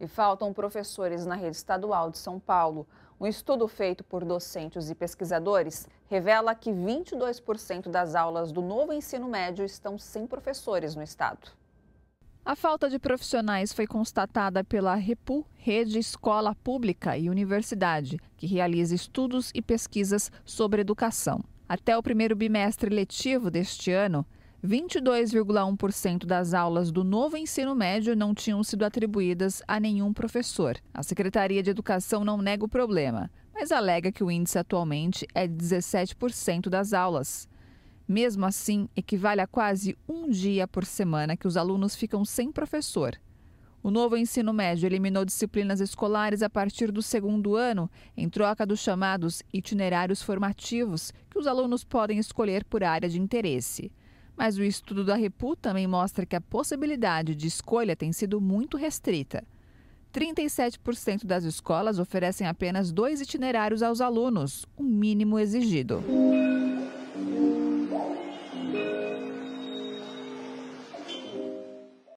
e faltam professores na rede estadual de São Paulo. Um estudo feito por docentes e pesquisadores revela que 22% das aulas do novo ensino médio estão sem professores no estado. A falta de profissionais foi constatada pela REPU, Rede Escola Pública e Universidade, que realiza estudos e pesquisas sobre educação. Até o primeiro bimestre letivo deste ano, 22,1% das aulas do novo ensino médio não tinham sido atribuídas a nenhum professor. A Secretaria de Educação não nega o problema, mas alega que o índice atualmente é de 17% das aulas. Mesmo assim, equivale a quase um dia por semana que os alunos ficam sem professor. O novo ensino médio eliminou disciplinas escolares a partir do segundo ano, em troca dos chamados itinerários formativos, que os alunos podem escolher por área de interesse. Mas o estudo da Repu também mostra que a possibilidade de escolha tem sido muito restrita. 37% das escolas oferecem apenas dois itinerários aos alunos, o mínimo exigido.